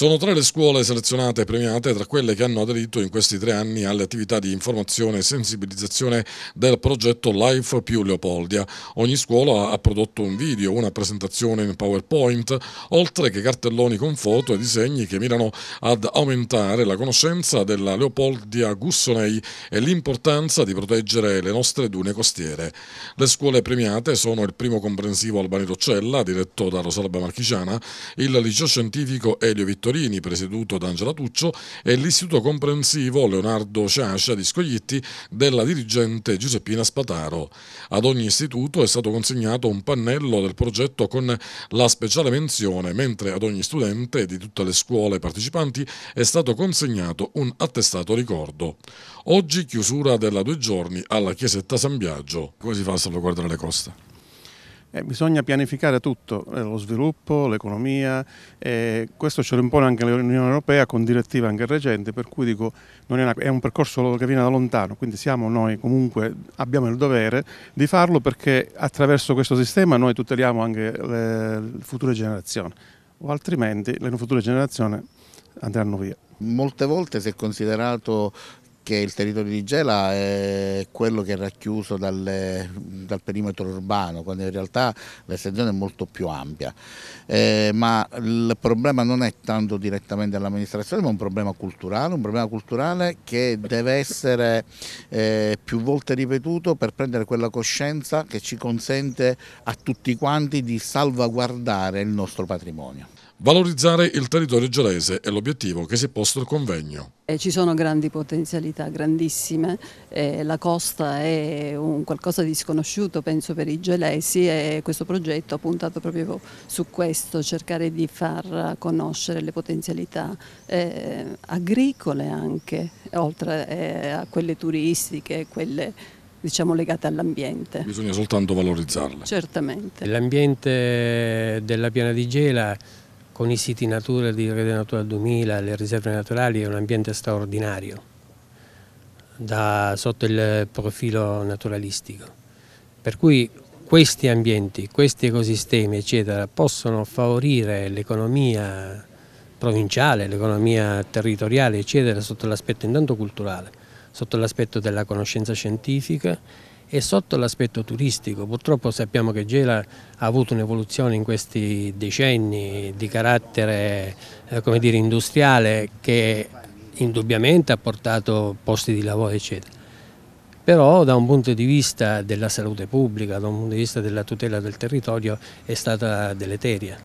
Sono tre le scuole selezionate e premiate tra quelle che hanno aderito in questi tre anni alle attività di informazione e sensibilizzazione del progetto Life più Leopoldia. Ogni scuola ha prodotto un video, una presentazione in PowerPoint, oltre che cartelloni con foto e disegni che mirano ad aumentare la conoscenza della Leopoldia Gussonei e l'importanza di proteggere le nostre dune costiere. Le scuole premiate sono il primo comprensivo Albani Roccella, diretto da Rosalba Marchigiana, il liceo scientifico Elio Vittorio Torini, presieduto da Angela Tuccio, e l'Istituto Comprensivo Leonardo Ciascia di Scoglitti della dirigente Giuseppina Spataro. Ad ogni istituto è stato consegnato un pannello del progetto con la speciale menzione, mentre ad ogni studente di tutte le scuole partecipanti è stato consegnato un attestato ricordo. Oggi chiusura della due giorni alla chiesetta San Biagio. Come si fa a salvaguardare le coste? Eh, bisogna pianificare tutto, eh, lo sviluppo, l'economia, eh, questo ce lo impone anche l'Unione Europea con direttive anche recenti, per cui dico è, una, è, un percorso che viene da lontano, quindi siamo noi comunque, abbiamo il dovere di farlo perché attraverso questo sistema noi tuteliamo anche le future generazioni, o altrimenti le future generazioni andranno via. Molte volte si è considerato che il territorio di Gela è quello che è racchiuso dalle, dal perimetro urbano, quando in realtà l'estensione è molto più ampia. Eh, ma il problema non è tanto direttamente dell'amministrazione, ma è un problema culturale, un problema culturale che deve essere eh, più volte ripetuto per prendere quella coscienza che ci consente a tutti quanti di salvaguardare il nostro patrimonio. Valorizzare il territorio gelese è l'obiettivo che si è posto il convegno. Eh, ci sono grandi potenzialità, grandissime, eh, la costa è un qualcosa di sconosciuto penso per i gelesi e questo progetto ha puntato proprio su questo, cercare di far conoscere le potenzialità eh, agricole anche, oltre a quelle turistiche, quelle diciamo, legate all'ambiente. Bisogna soltanto valorizzarle. Certamente. L'ambiente della piana di Gela con i siti natura di Rede Natura 2000, le riserve naturali, è un ambiente straordinario da, sotto il profilo naturalistico. Per cui questi ambienti, questi ecosistemi eccetera, possono favorire l'economia provinciale, l'economia territoriale eccetera sotto l'aspetto intanto culturale, sotto l'aspetto della conoscenza scientifica e sotto l'aspetto turistico. Purtroppo sappiamo che Gela ha avuto un'evoluzione in questi decenni di carattere eh, dire, industriale che indubbiamente ha portato posti di lavoro eccetera. Però da un punto di vista della salute pubblica, da un punto di vista della tutela del territorio è stata deleteria.